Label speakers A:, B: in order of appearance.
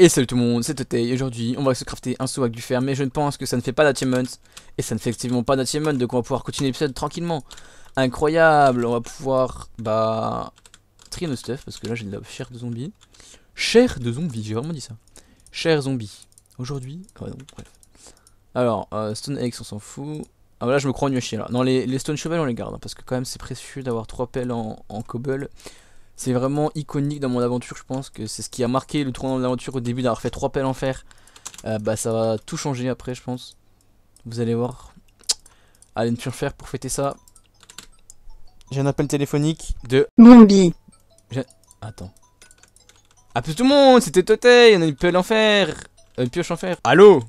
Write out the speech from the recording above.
A: Et salut tout le monde, c'est Totei, aujourd'hui on va se crafter un saut avec du fer, mais je ne pense que ça ne fait pas d'achievement, et ça ne fait effectivement pas d'achievement, donc on va pouvoir continuer l'épisode tranquillement. Incroyable, on va pouvoir, bah, trier nos stuff, parce que là j'ai de la chair de zombies Chair de zombie, j'ai vraiment dit ça. Chair zombie, aujourd'hui, ah bref. Alors, euh, Stone Eggs, on s'en fout. Ah bah là je me crois mieux chier là. Non, les, Stone Shovel on les garde, hein, parce que quand même c'est précieux d'avoir 3 pelles en cobble. C'est vraiment iconique dans mon aventure, je pense que c'est ce qui a marqué le tournant de l'aventure au début d'avoir fait trois pelles en fer. Euh, bah ça va tout changer après, je pense. Vous allez voir. Allez une en fer pour fêter ça. J'ai un appel téléphonique de Bombi. Attends. Ah plus tout le monde, c'était Totei,
B: on a une pelle en fer. Euh, une pioche en fer. Allô